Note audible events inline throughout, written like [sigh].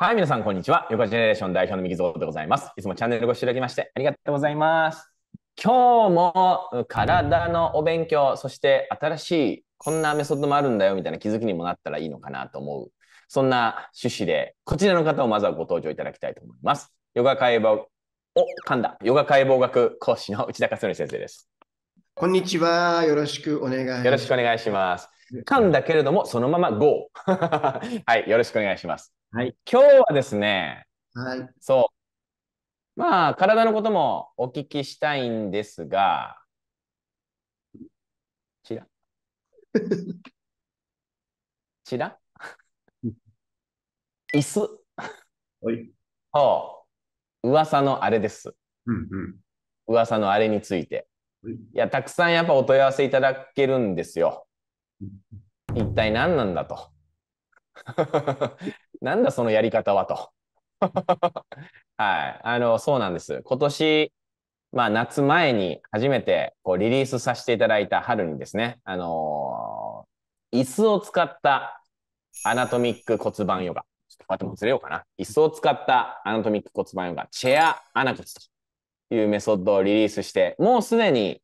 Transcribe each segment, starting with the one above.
はい、皆さん、こんにちは。ヨガジェネレーション代表の右蔵でございます。いつもチャンネルご視聴いただきましてありがとうございます。今日も体のお勉強、そして新しいこんなメソッドもあるんだよみたいな気づきにもなったらいいのかなと思う。そんな趣旨で、こちらの方をまずはご登場いただきたいと思います。ヨガ解剖、お、噛んだ。ヨガ解剖学講師の内田勝則先生です。こんにちは。よろしくお願いします。よろしくお願いします。噛んだけれども、そのまま GO。[laughs] はい、よろしくお願いします。はい。今日はですね、はい。そう。まあ、体のこともお聞きしたいんですが、ちらちら椅子。おい。そう。噂のあれです。うんうん。噂のあれについて。いや、たくさんやっぱお問い合わせいただけるんですよ。一体何なんだと。なんだそのやり方はと。[laughs] はい。あの、そうなんです。今年、まあ夏前に初めてこうリリースさせていただいた春にですね、あのー、椅子を使ったアナトミック骨盤ヨガ。ちょっとこうやってもずれようかな。椅子を使ったアナトミック骨盤ヨガ、チェアアナ骨というメソッドをリリースして、もうすでに、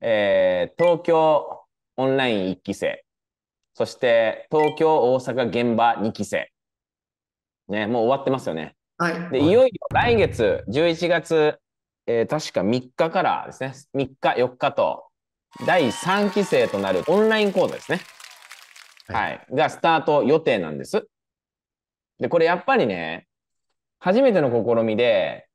えー、東京オンライン1期生、そして東京、大阪、現場2期生、ね、もう終わってますよね。はい。で、いよいよ来月、11月、えー、確か3日からですね、3日、4日と、第3期生となるオンライン講座ですね。はい。がスタート予定なんです。で、これやっぱりね、初めての試みで、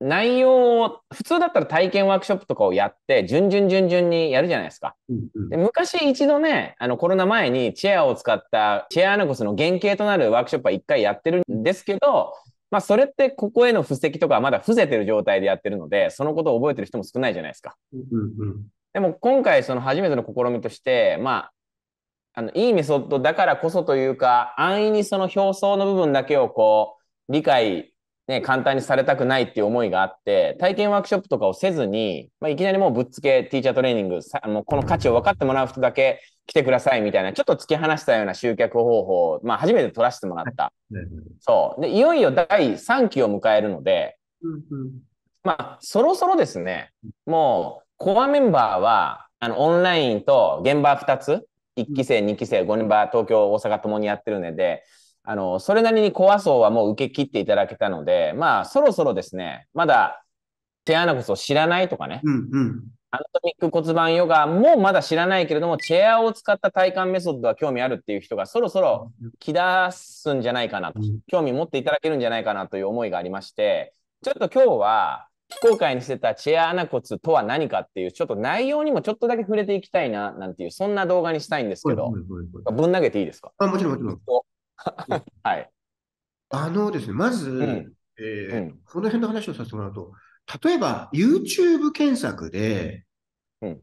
内容を普通だったら体験ワークショップとかをやって順々順々にやるじゃないですか。うんうん、で昔一度ねあのコロナ前にチェアを使ったチェアアナゴスの原型となるワークショップは1回やってるんですけど、まあ、それってここへの布石とかまだ伏せてる状態でやってるのでそのことを覚えてる人も少ないじゃないですか。うんうん、でも今回その初めての試みとしてまああのいいメソッドだからこそというか安易にその表層の部分だけをこう理解ね、簡単にされたくないっていう思いがあって、体験ワークショップとかをせずに、まあ、いきなりもうぶっつけティーチャートレーニング、さもうこの価値を分かってもらう人だけ来てくださいみたいな、ちょっと突き放したような集客方法を、まあ、初めて取らせてもらった。そうで。いよいよ第3期を迎えるので、まあ、そろそろですね、もう、コアメンバーは、あの、オンラインと現場2つ、1期生、2期生、5年場、東京、大阪ともにやってるので、あの、それなりにコア層はもう受け切っていただけたので、まあ、そろそろですね、まだ、チェアナコを知らないとかね、うんうん、アナトミック骨盤ヨガもまだ知らないけれども、チェアを使った体幹メソッドは興味あるっていう人がそろそろ来だすんじゃないかなと、興味持っていただけるんじゃないかなという思いがありまして、ちょっと今日は、非公開にしてたチェア穴骨とは何かっていう、ちょっと内容にもちょっとだけ触れていきたいな、なんていう、そんな動画にしたいんですけど、ぶん投げていいですかあもちろん、もちろん。[laughs] はい。あのですね、まず、うん、えーうん、この辺の話をさせてもらうと、例えば YouTube 検索で、ストレ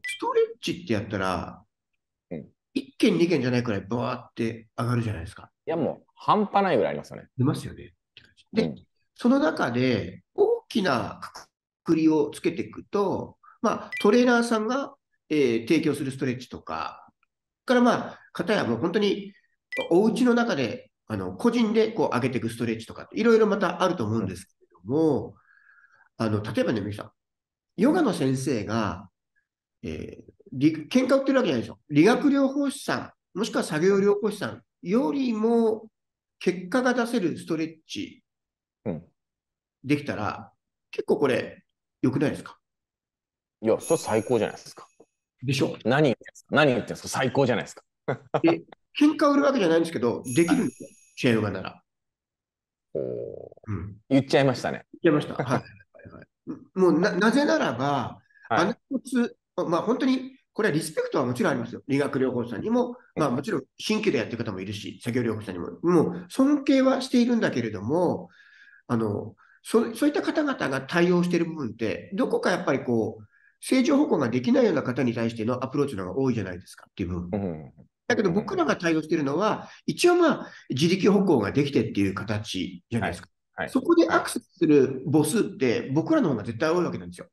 ッチってやったら、うん、1件、2件じゃないくらい、ばーって上がるじゃないですか。いや、もう半端ないぐらいありますよね。出ますよね。で、その中で大きなくくりをつけていくと、まあ、トレーナーさんが、えー、提供するストレッチとか、からまあ、方やもう本当にお家の中であの、個人でこう上げていくストレッチとかいろいろまたあると思うんですけれども、あの、例えばね、みさん、ヨガの先生が、えー、喧嘩売ってるわけじゃないですよ。理学療法士さん、もしくは作業療法士さんよりも、結果が出せるストレッチ、できたら、結構これ、良くないですかいや、それ最高じゃないですか。でしょ何言ってんすか何言ってんすか最高じゃないですか。[laughs] え、喧嘩売るわけじゃないんですけど、できるんですよ。試合ルガなら。おうん、言っちゃいましたね。言っちゃいました。[laughs] はい、はい、もうななぜならば、はい、あの骨、まあ、本当にこれはリスペクトはもちろんありますよ。理学療法士さんにも、まあ、もちろん新規でやってる方もいるし、作業療法士さんにも、もう尊敬はしているんだけれども、あのそそういった方々が対応している部分って、どこかやっぱりこう、正常歩行ができないような方に対してのアプローチの方が多いじゃないですかっていう部分。うんだけど僕らが対応しているのは、一応まあ、自力歩行ができてっていう形じゃないですか。はいはい、そこでアクセスする母数って、僕らの方が絶対多いわけなんですよ。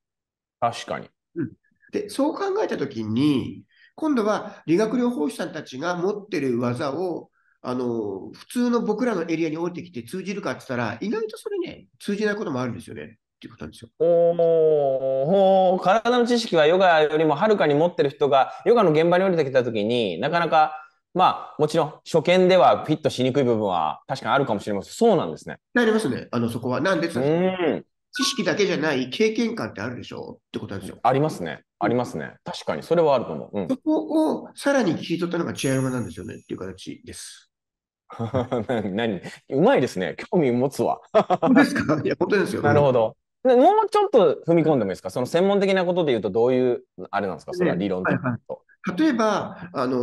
確かに。うん、で、そう考えたときに、今度は理学療法士さんたちが持ってる技を、あの、普通の僕らのエリアに降りてきて通じるかって言ったら、意外とそれね、通じないこともあるんですよね。ていうなんですよ。おお体の知識はヨガよりもはるかに持ってる人がヨガの現場に降りてきた時になかなかまあもちろん初見ではフィットしにくい部分は確かにあるかもしれませんそうなんですね。なりますねあのそこは。なんですうん知識だけじゃない経験感ってあるでしょってことなんですよ。ありますね。ありますね。確かにそれはあると思う。うん、そこをさらに聞き取ったのがチアヨガなんですよねっていう形です。[laughs] 何うまいですね。興味持つわ。[laughs] ですかいや、本当ですよ、なるほど。でもうちょっと踏み込んでもいいですかその専門的なことで言うとどういうあれなんですかそれは理論と、はいはい、例えば、あのー、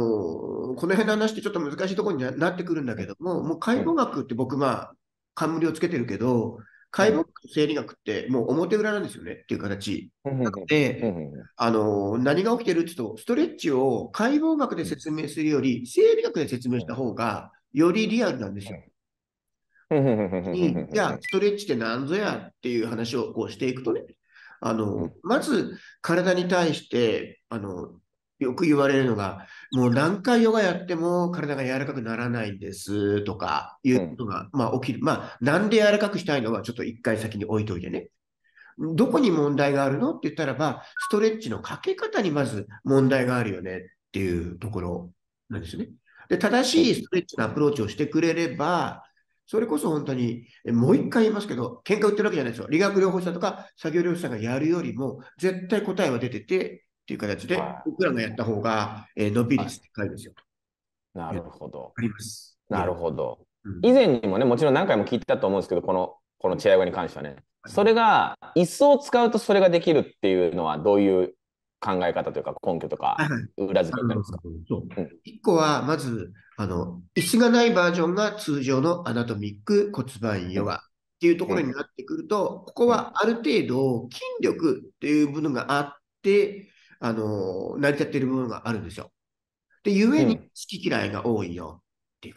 この辺の話ってちょっと難しいところになってくるんだけども、もう解剖学って僕、まあ、冠をつけてるけど、解剖学と生理学ってもう表裏なんですよねっていう形。なので、あのー、何が起きてるって言うと、ストレッチを解剖学で説明するより、生理学で説明した方が、よりリアルなんですよ。じゃあ、ストレッチって何ぞやっていう話をこうしていくとね、あの、まず体に対して、あの、よく言われるのが、もう何回ヨガやっても体が柔らかくならないんですとかいうことが、うん、まあ、起きる。まあ、なんで柔らかくしたいのはちょっと一回先に置いといてね。どこに問題があるのって言ったらば、ストレッチのかけ方にまず問題があるよねっていうところなんですね。で、正しいストレッチのアプローチをしてくれれば、それこそ本当に、もう一回言いますけど、喧嘩売ってるわけじゃないですよ。理学療法士さんとか作業療法士さんがやるよりも、絶対答えは出てて、っていう形で、僕らがやった方が、えー、伸び率書いてですよ。なるほど。あります。なるほど。以前にもね、もちろん何回も聞いたと思うんですけど、この、このチェアに関してはね。それが、椅子を使うとそれができるっていうのはどういう考え方というか根拠とか裏付けになすか、はいうん、1個はまずあの椅子がないバージョンが通常のアナトミック骨盤ヨガっていうところになってくると、ここはある程度筋力っていうものがあってあの成り立っているものがあるんですよ。で、ゆえに好き嫌いが多いよっていう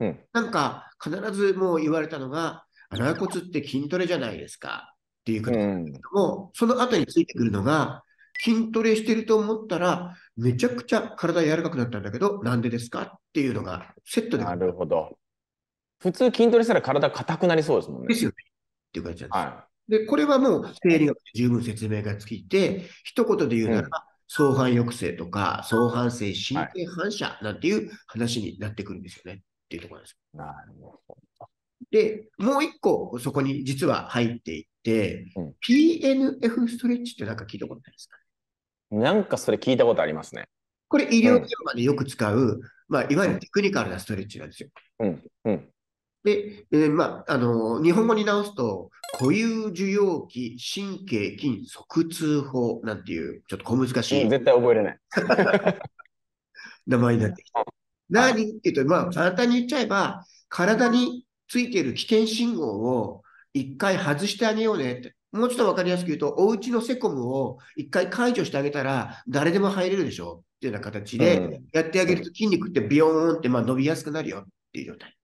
うんうん、なんか必ずもう言われたのが、穴骨って筋トレじゃないですか。っていうことですけども、うん、その後についてくるのが、筋トレしてると思ったら、めちゃくちゃ体柔らかくなったんだけど、なんでですかっていうのがセットで。なるほど。普通筋トレしたら体硬くなりそうですもんね。ですよね。っていう感じなんです。はい、で、これはもう生理学で十分説明がつきて、一言で言うなら、うん相反抑制とか、相反性神経反射なんていう話になってくるんですよね、はい、っていうところです。なるほど。で、もう一個そこに実は入っていて、うん、PNF ストレッチってなんか聞いたことないですかなんかそれ聞いたことありますね。これ医療現場でよく使う、うん、まあ、いわゆるテクニカルなストレッチなんですよ。うん、うんで、えー、まあ、あのー、日本語に直すと、固有受容器神経筋側痛法なんていう、ちょっと小難しい。うん、絶対覚えれない。[laughs] 名前になってきた。何って言うと、まあ、簡単に言っちゃえば、体についている危険信号を一回外してあげようねって。もうちょっとわかりやすく言うと、おうちのセコムを一回解除してあげたら、誰でも入れるでしょっていうような形で、やってあげると筋肉ってビヨーンってまあ伸びやすくなるよっていう状態。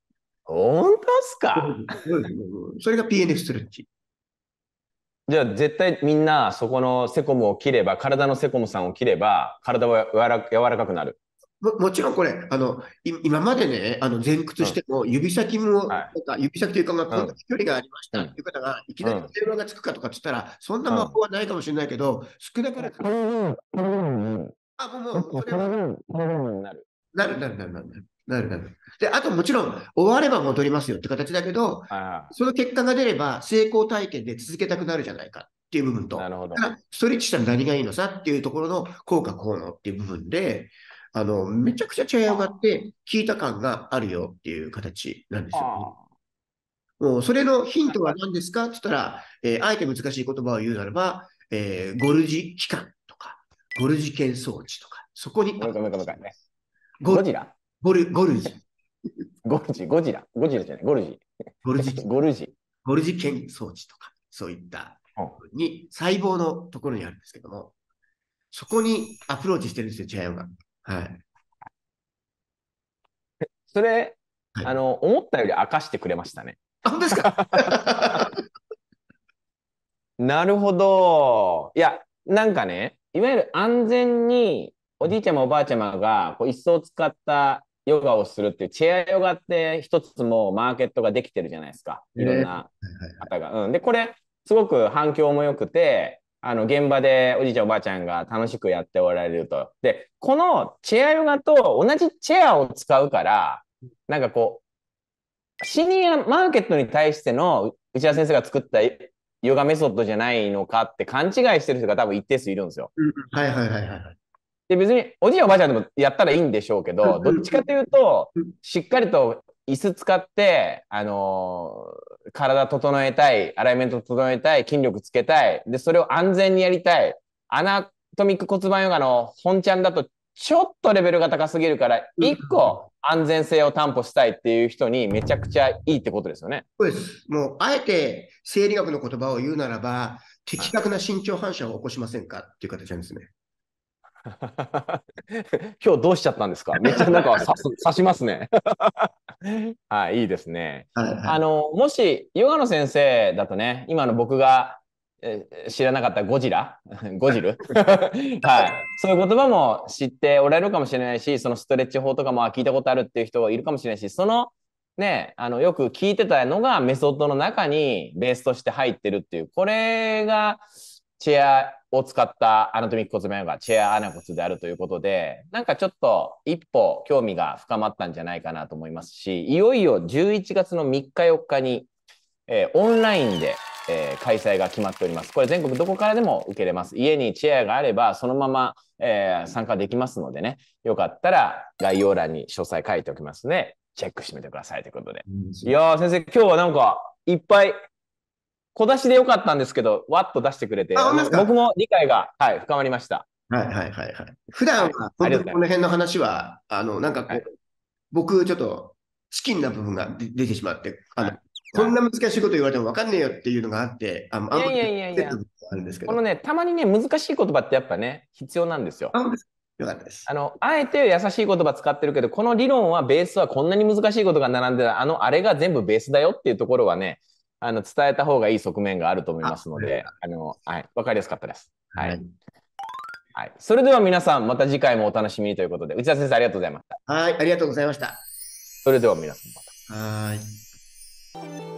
本当っすかそれが PNF ストレッチ。じゃあ絶対みんなそこのセコムを切れば、体のセコムさんを切れば、体は柔らかくなる。ももちろんこれ、あの今までね、あの前屈しても、指先も、なんか指先というか、まこんな距離がありましたという方が、いきなり電話がつくかとかって言ったら、そんな魔法はないかもしれないけど、少なからず。あ、もう、もう、それは。なる。なる、なる、なる、なる。なるなる。で、あともちろん、終われば戻りますよって形だけど、その結果が出れば、成功体験で続けたくなるじゃないかっていう部分と、なるほどストレッチしたら何がいいのさっていうところの効果、効能っていう部分で、あの、めちゃくちゃ茶屋があって、聞いた感があるよっていう形なんですよ、ね。もうそれのヒントは何ですかって言ったら、えー、あえて難しい言葉を言うならば、えー、ゴルジ機関とか、ゴルジ検装置とか、そこに。ごめんごめんごめんね。ゴジラゴル、ゴルジ。[laughs] ゴルジ、ゴジラ、ゴジラじゃない、ゴルジ。ゴルジ、[laughs] ゴルジ。ゴルジ検装置とか、そういったに細胞のところにあるんですけども、そこにアプローチしてるんですよ、チャイオが。はい。それ、はい、あの、思ったより明かしてくれましたね。あ、本当ですか [laughs] なるほど。いや、なんかね、いわゆる安全におじいちゃまおばあちゃまがこう椅子を使ったヨガをするっていうチェアヨガって一つもマーケットができてるじゃないですかいろんな方が。えーはいはいはい、うん、でこれすごく反響も良くてあの現場でおじいちゃんおばあちゃんが楽しくやっておられると。でこのチェアヨガと同じチェアを使うからなんかこうシニアマーケットに対しての内田先生が作ったヨガメソッドじゃないのかって勘違いしてる人が多分一定数いるんですよ。はいはいはいはい。で別におじいおばあちゃんでもやったらいいんでしょうけどどっちかというとしっかりと椅子使って、あのー、体整えたい、アライメント整えたい、筋力つけたい、で、それを安全にやりたい。アナトミック骨盤ヨガの本ちゃんだと、ちょっとレベルが高すぎるから、一個安全性を担保したいっていう人にめちゃくちゃいいってことですよね。そうです。もう、あえて生理学の言葉を言うならば、的確な身長反射を起こしませんかっていう形なんですね。[laughs] 今日どうしちゃったんですかめっちゃなんか刺しますね。[laughs] はい、いいですね。はいはい、あの、もし、ヨガの先生だとね、今の僕が、え知らなかったゴジラ [laughs] ゴジルはい。そういう言葉も知っておられるかもしれないし、そのストレッチ法とかも聞いたことあるっていう人はいるかもしれないし、そのね、あのよく聞いてたのがメソッドの中にベースとして入ってるっていう、これがチェアを使ったアナトミック骨盤ヨガ、チェアアナツであるということで、なんかちょっと一歩興味が深まったんじゃないかなと思いますし、いよいよ11月の3日4日に、えー、オンラインで、えー、開催が決まっております。これ全国どこからでも受けれます。家にチェアがあればそのまま、えー、参加できますのでね、よかったら概要欄に詳細書いておきますね。チェックしてみてくださいということで。いやー先生、今日はなんかいっぱい小出しでよかったんですけど、わっと出してくれて、僕も理解が、はい、深まりました。はいはいはいはい。普段は、はい、この辺の話は、あの、なんかこう、はい、僕、ちょっと、チキンな部分が出てしまって、あの、はい、こんな難しいこと言われても分かんねえよっていうのがあって、あの、あんまり、いやいやいやいやこのね、たまにね、難しい言葉ってやっぱね、必要なんですよ。よかったです。あの、あえて優しい言葉使ってるけど、この理論はベースはこんなに難しいことが並んでる、あの、あれが全部ベースだよっていうところはね、あの伝えた方がいい側面があると思いますので、あのはい、わかりやすかったです。はい、はい、はい、それでは皆さん、また次回もお楽しみということで、内田先生、ありがとうございました。はい、ありがとうございました。それでは皆さん、また。はい。